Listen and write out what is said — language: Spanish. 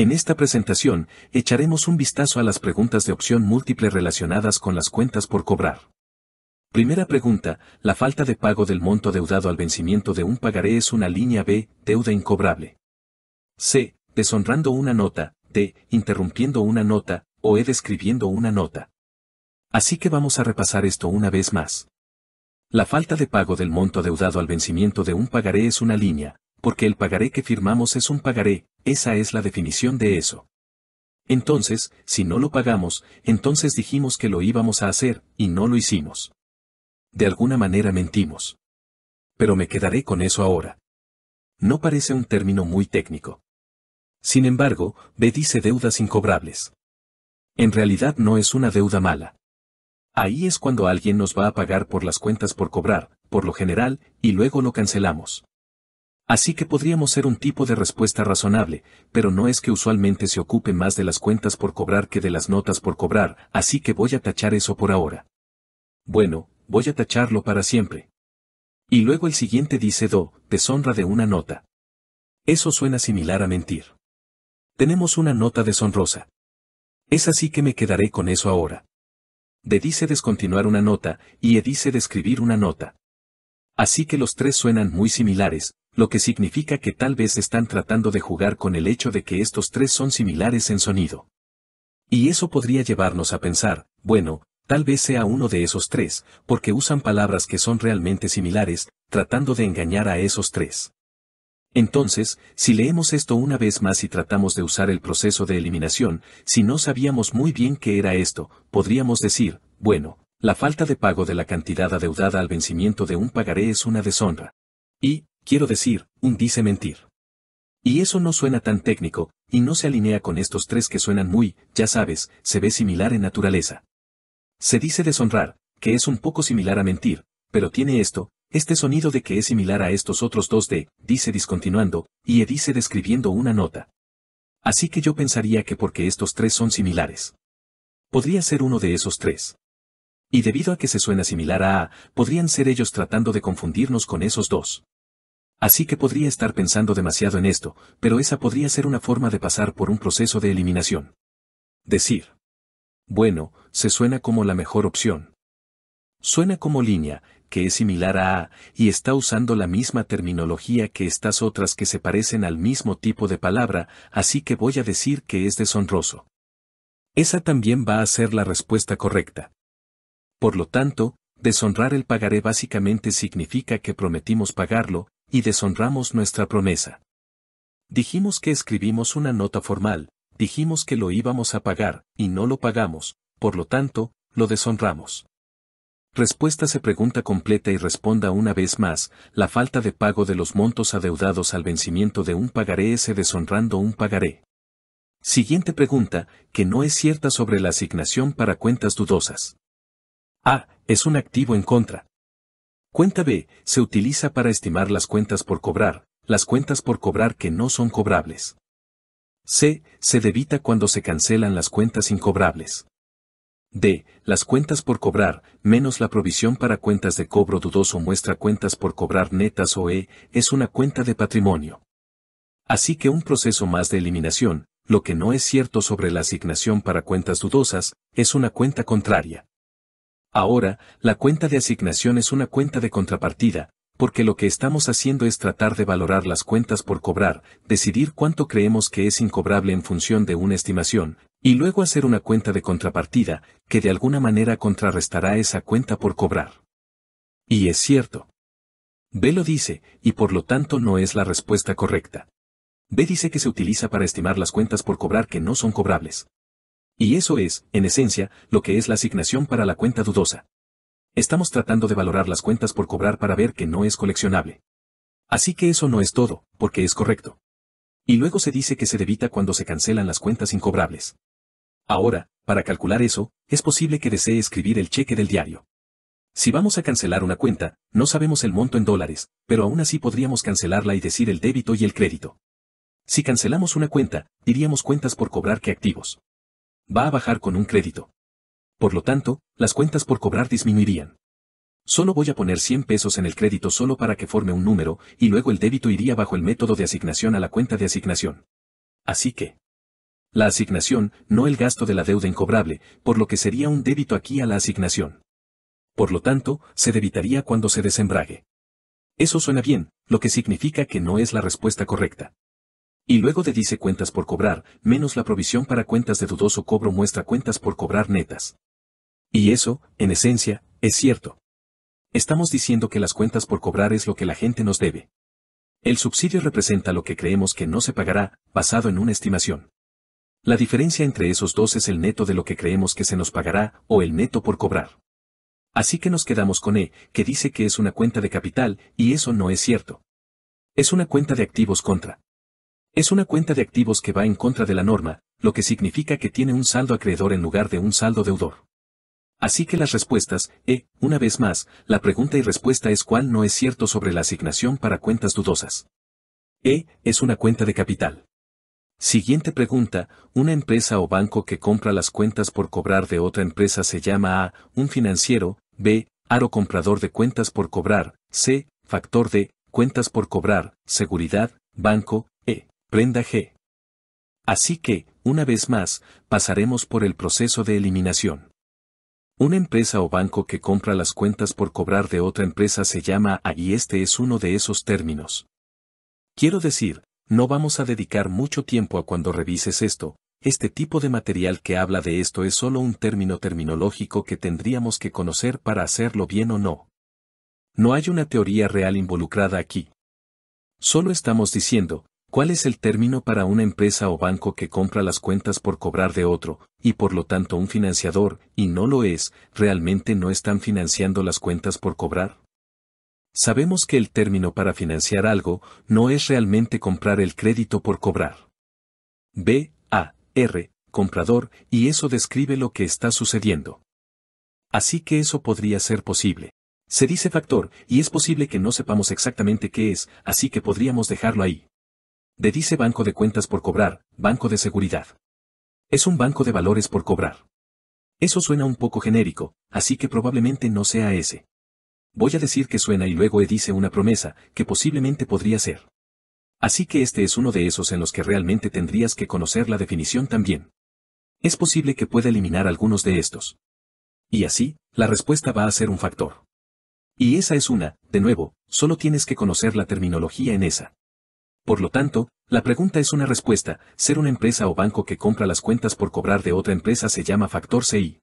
En esta presentación, echaremos un vistazo a las preguntas de opción múltiple relacionadas con las cuentas por cobrar. Primera pregunta, la falta de pago del monto deudado al vencimiento de un pagaré es una línea B, deuda incobrable. C, deshonrando una nota, D, interrumpiendo una nota, o E, describiendo una nota. Así que vamos a repasar esto una vez más. La falta de pago del monto deudado al vencimiento de un pagaré es una línea, porque el pagaré que firmamos es un pagaré, esa es la definición de eso. Entonces, si no lo pagamos, entonces dijimos que lo íbamos a hacer, y no lo hicimos. De alguna manera mentimos. Pero me quedaré con eso ahora. No parece un término muy técnico. Sin embargo, B dice deudas incobrables. En realidad no es una deuda mala. Ahí es cuando alguien nos va a pagar por las cuentas por cobrar, por lo general, y luego lo cancelamos. Así que podríamos ser un tipo de respuesta razonable, pero no es que usualmente se ocupe más de las cuentas por cobrar que de las notas por cobrar, así que voy a tachar eso por ahora. Bueno, voy a tacharlo para siempre. Y luego el siguiente dice do, deshonra de una nota. Eso suena similar a mentir. Tenemos una nota deshonrosa. Es así que me quedaré con eso ahora. De dice descontinuar una nota, y e dice describir una nota. Así que los tres suenan muy similares, lo que significa que tal vez están tratando de jugar con el hecho de que estos tres son similares en sonido. Y eso podría llevarnos a pensar, bueno, tal vez sea uno de esos tres, porque usan palabras que son realmente similares, tratando de engañar a esos tres. Entonces, si leemos esto una vez más y tratamos de usar el proceso de eliminación, si no sabíamos muy bien qué era esto, podríamos decir, bueno, la falta de pago de la cantidad adeudada al vencimiento de un pagaré es una deshonra. Y, quiero decir, un dice mentir. Y eso no suena tan técnico, y no se alinea con estos tres que suenan muy, ya sabes, se ve similar en naturaleza. Se dice deshonrar, que es un poco similar a mentir, pero tiene esto, este sonido de que es similar a estos otros dos de, dice discontinuando, y e dice describiendo una nota. Así que yo pensaría que porque estos tres son similares. Podría ser uno de esos tres. Y debido a que se suena similar a A, podrían ser ellos tratando de confundirnos con esos dos. Así que podría estar pensando demasiado en esto, pero esa podría ser una forma de pasar por un proceso de eliminación. Decir. Bueno, se suena como la mejor opción. Suena como línea, que es similar a A, y está usando la misma terminología que estas otras que se parecen al mismo tipo de palabra, así que voy a decir que es deshonroso. Esa también va a ser la respuesta correcta. Por lo tanto, deshonrar el pagaré básicamente significa que prometimos pagarlo, y deshonramos nuestra promesa. Dijimos que escribimos una nota formal, dijimos que lo íbamos a pagar, y no lo pagamos, por lo tanto, lo deshonramos. Respuesta se pregunta completa y responda una vez más, la falta de pago de los montos adeudados al vencimiento de un pagaré es deshonrando un pagaré. Siguiente pregunta, que no es cierta sobre la asignación para cuentas dudosas. A. Es un activo en contra. Cuenta B se utiliza para estimar las cuentas por cobrar, las cuentas por cobrar que no son cobrables. C. Se debita cuando se cancelan las cuentas incobrables. D. Las cuentas por cobrar, menos la provisión para cuentas de cobro dudoso muestra cuentas por cobrar netas o E, es una cuenta de patrimonio. Así que un proceso más de eliminación, lo que no es cierto sobre la asignación para cuentas dudosas, es una cuenta contraria. Ahora, la cuenta de asignación es una cuenta de contrapartida, porque lo que estamos haciendo es tratar de valorar las cuentas por cobrar, decidir cuánto creemos que es incobrable en función de una estimación, y luego hacer una cuenta de contrapartida, que de alguna manera contrarrestará esa cuenta por cobrar. Y es cierto. B lo dice, y por lo tanto no es la respuesta correcta. B dice que se utiliza para estimar las cuentas por cobrar que no son cobrables. Y eso es, en esencia, lo que es la asignación para la cuenta dudosa. Estamos tratando de valorar las cuentas por cobrar para ver que no es coleccionable. Así que eso no es todo, porque es correcto. Y luego se dice que se debita cuando se cancelan las cuentas incobrables. Ahora, para calcular eso, es posible que desee escribir el cheque del diario. Si vamos a cancelar una cuenta, no sabemos el monto en dólares, pero aún así podríamos cancelarla y decir el débito y el crédito. Si cancelamos una cuenta, diríamos cuentas por cobrar que activos va a bajar con un crédito. Por lo tanto, las cuentas por cobrar disminuirían. Solo voy a poner 100 pesos en el crédito solo para que forme un número, y luego el débito iría bajo el método de asignación a la cuenta de asignación. Así que... La asignación, no el gasto de la deuda incobrable, por lo que sería un débito aquí a la asignación. Por lo tanto, se debitaría cuando se desembrague. Eso suena bien, lo que significa que no es la respuesta correcta y luego de dice cuentas por cobrar, menos la provisión para cuentas de dudoso cobro muestra cuentas por cobrar netas. Y eso, en esencia, es cierto. Estamos diciendo que las cuentas por cobrar es lo que la gente nos debe. El subsidio representa lo que creemos que no se pagará, basado en una estimación. La diferencia entre esos dos es el neto de lo que creemos que se nos pagará o el neto por cobrar. Así que nos quedamos con E, que dice que es una cuenta de capital, y eso no es cierto. Es una cuenta de activos contra es una cuenta de activos que va en contra de la norma, lo que significa que tiene un saldo acreedor en lugar de un saldo deudor. Así que las respuestas, e, una vez más, la pregunta y respuesta es cuál no es cierto sobre la asignación para cuentas dudosas. E, es una cuenta de capital. Siguiente pregunta, una empresa o banco que compra las cuentas por cobrar de otra empresa se llama A, un financiero, B, aro comprador de cuentas por cobrar, C, factor de, cuentas por cobrar, seguridad, banco, Prenda G. Así que, una vez más, pasaremos por el proceso de eliminación. Una empresa o banco que compra las cuentas por cobrar de otra empresa se llama A y este es uno de esos términos. Quiero decir, no vamos a dedicar mucho tiempo a cuando revises esto, este tipo de material que habla de esto es solo un término terminológico que tendríamos que conocer para hacerlo bien o no. No hay una teoría real involucrada aquí. Solo estamos diciendo, ¿Cuál es el término para una empresa o banco que compra las cuentas por cobrar de otro, y por lo tanto un financiador, y no lo es, realmente no están financiando las cuentas por cobrar? Sabemos que el término para financiar algo no es realmente comprar el crédito por cobrar. B, A, R, comprador, y eso describe lo que está sucediendo. Así que eso podría ser posible. Se dice factor, y es posible que no sepamos exactamente qué es, así que podríamos dejarlo ahí de dice banco de cuentas por cobrar, banco de seguridad. Es un banco de valores por cobrar. Eso suena un poco genérico, así que probablemente no sea ese. Voy a decir que suena y luego e dice una promesa, que posiblemente podría ser. Así que este es uno de esos en los que realmente tendrías que conocer la definición también. Es posible que pueda eliminar algunos de estos. Y así, la respuesta va a ser un factor. Y esa es una, de nuevo, solo tienes que conocer la terminología en esa. Por lo tanto, la pregunta es una respuesta, ser una empresa o banco que compra las cuentas por cobrar de otra empresa se llama factor CI.